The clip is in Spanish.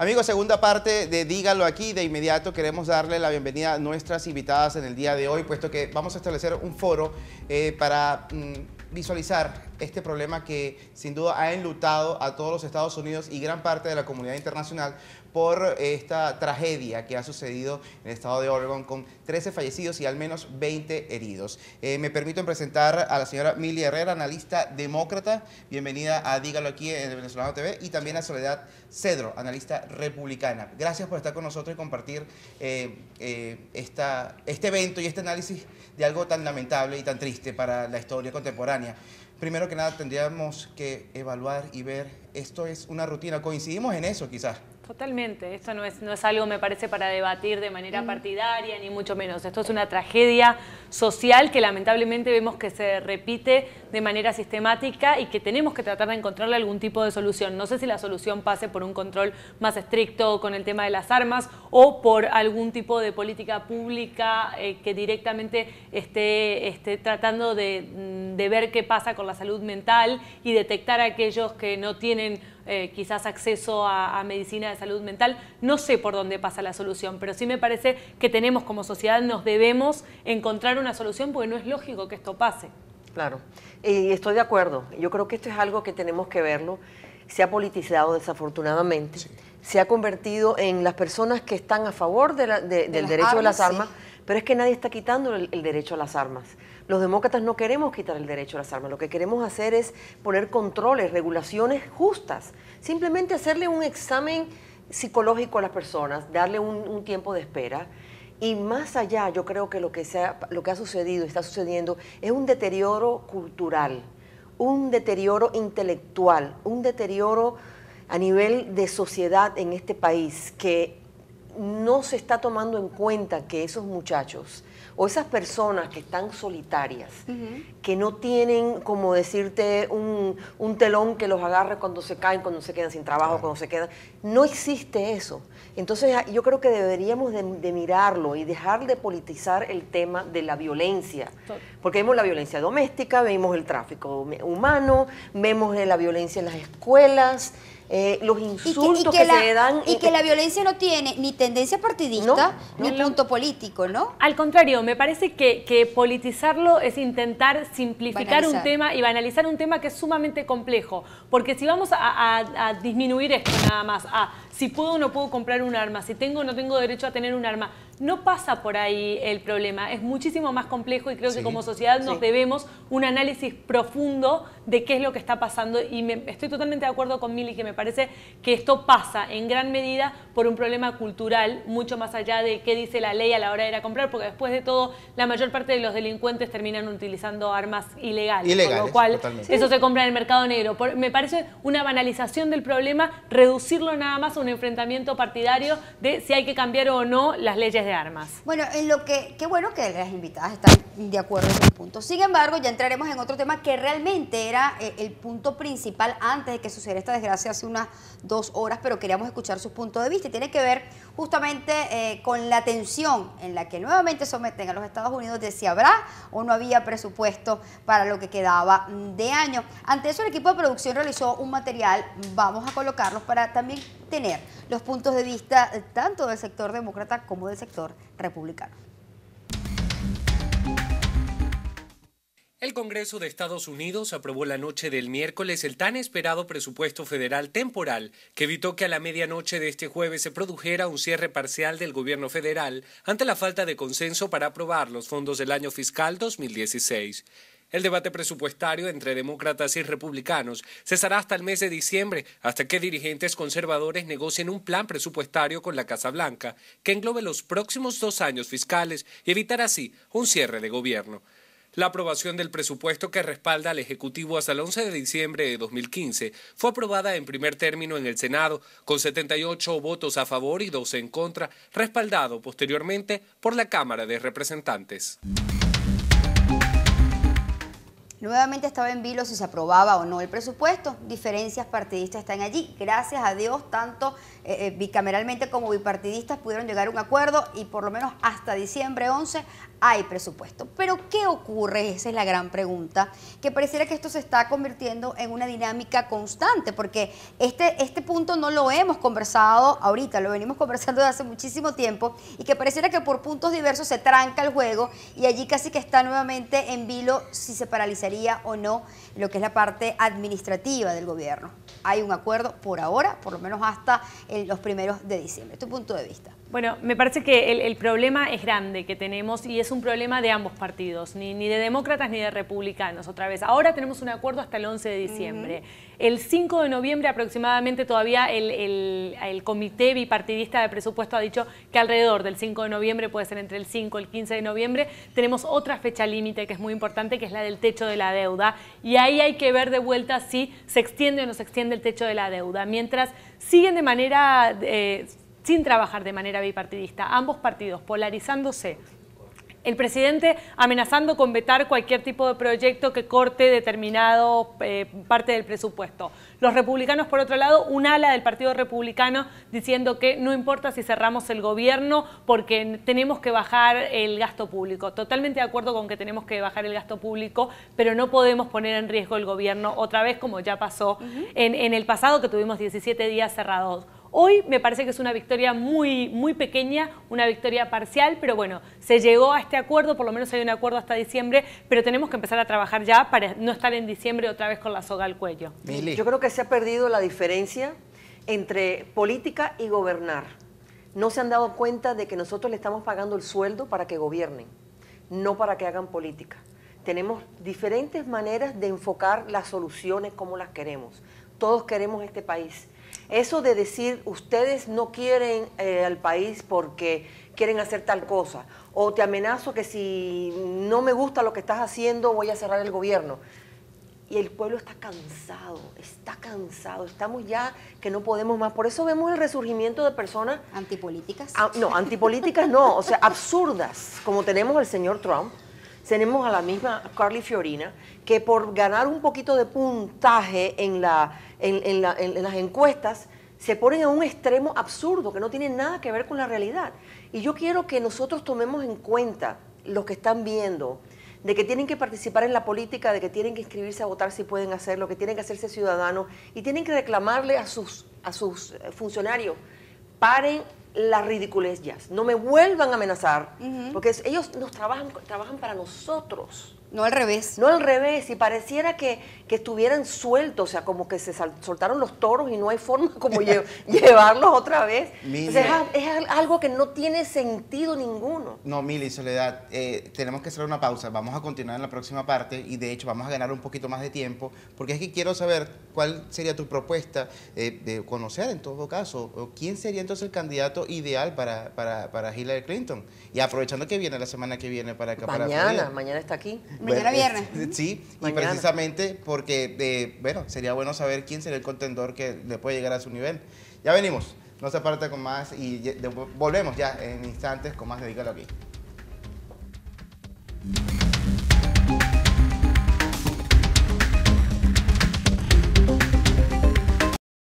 Amigos, segunda parte de Dígalo aquí. De inmediato queremos darle la bienvenida a nuestras invitadas en el día de hoy, puesto que vamos a establecer un foro eh, para mm, visualizar este problema que sin duda ha enlutado a todos los Estados Unidos y gran parte de la comunidad internacional por esta tragedia que ha sucedido en el estado de Oregon con 13 fallecidos y al menos 20 heridos. Eh, me permito presentar a la señora Milly Herrera, analista demócrata. Bienvenida a Dígalo aquí en el Venezolano TV y también a Soledad Cedro, analista republicana. Gracias por estar con nosotros y compartir eh, eh, esta, este evento y este análisis de algo tan lamentable y tan triste para la historia contemporánea primero que nada tendríamos que evaluar y ver, esto es una rutina, coincidimos en eso quizás. Totalmente, esto no es, no es algo, me parece, para debatir de manera partidaria, ni mucho menos. Esto es una tragedia social que lamentablemente vemos que se repite de manera sistemática y que tenemos que tratar de encontrarle algún tipo de solución. No sé si la solución pase por un control más estricto con el tema de las armas o por algún tipo de política pública eh, que directamente esté, tratando de, mm, de ver qué pasa con la salud mental y detectar a aquellos que no tienen eh, quizás acceso a, medicina de salud mental. No sé por dónde pasa la solución, pero sí me parece que tenemos como sociedad, nos debemos encontrar una solución porque no es lógico que esto pase. Claro, y estoy de acuerdo. Yo creo que esto es algo que tenemos que verlo. Se ha politizado desafortunadamente. Se ha convertido en las personas que están a favor del derecho a las armas, pero es que nadie está quitando el derecho a las armas. Los demócratas no queremos quitar el derecho a las armas, lo que queremos hacer es poner controles, regulaciones justas, simplemente hacerle un examen psicológico a las personas, darle un, tiempo de espera. Y más allá, yo creo que lo que, lo que ha sucedido y está sucediendo es un deterioro cultural, un deterioro intelectual, un deterioro a nivel de sociedad en este país que no se está tomando en cuenta que esos muchachos o esas personas que están solitarias, que no tienen, como decirte, un, telón que los agarre cuando se caen, cuando se quedan sin trabajo, cuando se quedan. No existe eso. Entonces ah, yo creo que deberíamos de, mirarlo y dejar de politizar el tema de la violencia. Porque vemos la violencia doméstica, vemos el tráfico humano, vemos eh, la violencia en las escuelas. Eh, los insultos que, y dan. Y, que la violencia no tiene ni tendencia partidista ni punto político, ¿no? Al contrario, me parece que, politizarlo es intentar simplificar un tema y banalizar un tema que es sumamente complejo. Porque si vamos a, a disminuir esto nada más, a si puedo o no puedo comprar un arma, si tengo o no tengo derecho a tener un arma, no pasa por ahí el problema, es muchísimo más complejo y creo que como sociedad nos debemos un análisis profundo de qué es lo que está pasando y me, estoy totalmente de acuerdo con Mili que me parece que esto pasa en gran medida por un problema cultural, mucho más allá de qué dice la ley a la hora de ir a comprar, porque después de todo la mayor parte de los delincuentes terminan utilizando armas ilegales, con lo cual eso se compra en el mercado negro. me parece una banalización del problema, reducirlo nada más a un enfrentamiento partidario de si hay que cambiar o no las leyes armas. Bueno, en lo que, qué bueno que las invitadas están de acuerdo en ese punto. Sin embargo, ya entraremos en otro tema que realmente era eh, el punto principal antes de que sucediera esta desgracia hace unas dos horas, pero queríamos escuchar su punto de vista. Y tiene que ver justamente eh, con la tensión en la que nuevamente someten a los Estados Unidos de si habrá o no había presupuesto para lo que quedaba mm, de año. Ante eso, el equipo de producción realizó un material, vamos a colocarlos para también tener los puntos de vista eh, tanto del sector demócrata como del sector republicano. El Congreso de Estados Unidos aprobó la noche del miércoles el tan esperado presupuesto federal temporal que evitó que a la medianoche de este jueves se produjera un cierre parcial del gobierno federal ante la falta de consenso para aprobar los fondos del año fiscal 2016. El debate presupuestario entre demócratas y republicanos cesará hasta el mes de diciembre, hasta que dirigentes conservadores negocien un plan presupuestario con la Casa Blanca que englobe los próximos dos años fiscales y evitar así un cierre de gobierno. La aprobación del presupuesto que respalda al Ejecutivo hasta el 11 de diciembre de 2015 fue aprobada en primer término en el Senado, con 78 votos a favor y 12 en contra, respaldado posteriormente por la Cámara de Representantes. Nuevamente estaba en vilo si se aprobaba o no el presupuesto. Diferencias partidistas están allí. Gracias a Dios, tanto eh, eh, bicameralmente como bipartidistas pudieron llegar a un acuerdo y por lo menos hasta diciembre 11 hay presupuesto. Pero ¿qué ocurre? Esa es la gran pregunta. Que pareciera que esto se está convirtiendo en una dinámica constante, porque este, este punto no lo hemos conversado ahorita, lo venimos conversando desde hace muchísimo tiempo y que pareciera que por puntos diversos se tranca el juego y allí casi que está nuevamente en vilo si se paraliza o no lo que es la parte administrativa del gobierno. Hay un acuerdo por ahora, por lo menos hasta eh, los primeros de diciembre. Tu punto de vista. Bueno, me parece que el, problema es grande que tenemos y es un problema de ambos partidos, ni, de demócratas ni de republicanos otra vez. Ahora tenemos un acuerdo hasta el 11 de diciembre. El 5 de noviembre aproximadamente todavía el, comité bipartidista de presupuesto ha dicho que alrededor del 5 de noviembre, puede ser entre el 5 y el 15 de noviembre, tenemos otra fecha límite que es muy importante, que es la del techo de la deuda. Y ahí hay que ver de vuelta si se extiende o no se extiende el techo de la deuda. Mientras siguen de manera... Eh, sin trabajar de manera bipartidista, ambos partidos polarizándose el presidente amenazando con vetar cualquier tipo de proyecto que corte determinado eh, parte del presupuesto. Los republicanos, por otro lado, un ala del Partido Republicano diciendo que no importa si cerramos el gobierno porque tenemos que bajar el gasto público. Totalmente de acuerdo con que tenemos que bajar el gasto público, pero no podemos poner en riesgo el gobierno otra vez como ya pasó en el pasado que tuvimos 17 días cerrados. Hoy me parece que es una victoria muy, muy pequeña, una victoria parcial, pero bueno, se llegó a este acuerdo, por lo menos hay un acuerdo hasta diciembre, pero tenemos que empezar a trabajar ya para no estar en diciembre otra vez con la soga al cuello. Yo creo que se ha perdido la diferencia entre política y gobernar. No se han dado cuenta de que nosotros le estamos pagando el sueldo para que gobiernen, no para que hagan política. Tenemos diferentes maneras de enfocar las soluciones como las queremos. Todos queremos este país eso de decir, ustedes no quieren eh, al país porque quieren hacer tal cosa, o te amenazo que si no me gusta lo que estás haciendo voy a cerrar el gobierno. Y el pueblo está cansado, está cansado, estamos ya que no podemos más. Por eso vemos el resurgimiento de personas... Antipolíticas. Ah, no, antipolíticas no, o sea, absurdas, como tenemos el señor Trump, tenemos a la misma Carly Fiorina, que por ganar un poquito de puntaje en, las encuestas, se ponen a un extremo absurdo que no tiene nada que ver con la realidad. Y yo quiero que nosotros tomemos en cuenta los que están viendo, de que tienen que participar en la política, de que tienen que inscribirse a votar si pueden hacerlo, que tienen que hacerse ciudadanos y tienen que reclamarle a sus, a sus eh, funcionarios, paren la ridiculez ya. No me vuelvan a amenazar, porque ellos nos trabajan, trabajan para nosotros. No al revés. No al revés, y pareciera que, que estuvieran sueltos, o sea, como que se soltaron los toros y no hay forma como llevarlos otra vez. es, algo que no tiene sentido ninguno. No, Mili, Soledad, eh, tenemos que hacer una pausa, vamos a continuar en la próxima parte y de hecho vamos a ganar un poquito más de tiempo, porque es que quiero saber cuál sería tu propuesta eh, de conocer en todo caso, quién sería entonces el candidato ideal para, para, Hillary Clinton. Y aprovechando que viene la semana que viene para acá. Mañana, mañana está aquí. Mañana este, viernes. sí, y precisamente porque, eh, bueno, sería bueno saber quién será el contendor que le puede llegar a su nivel. Ya venimos, no se aparte con más y volvemos ya en instantes con más Dedícalo aquí.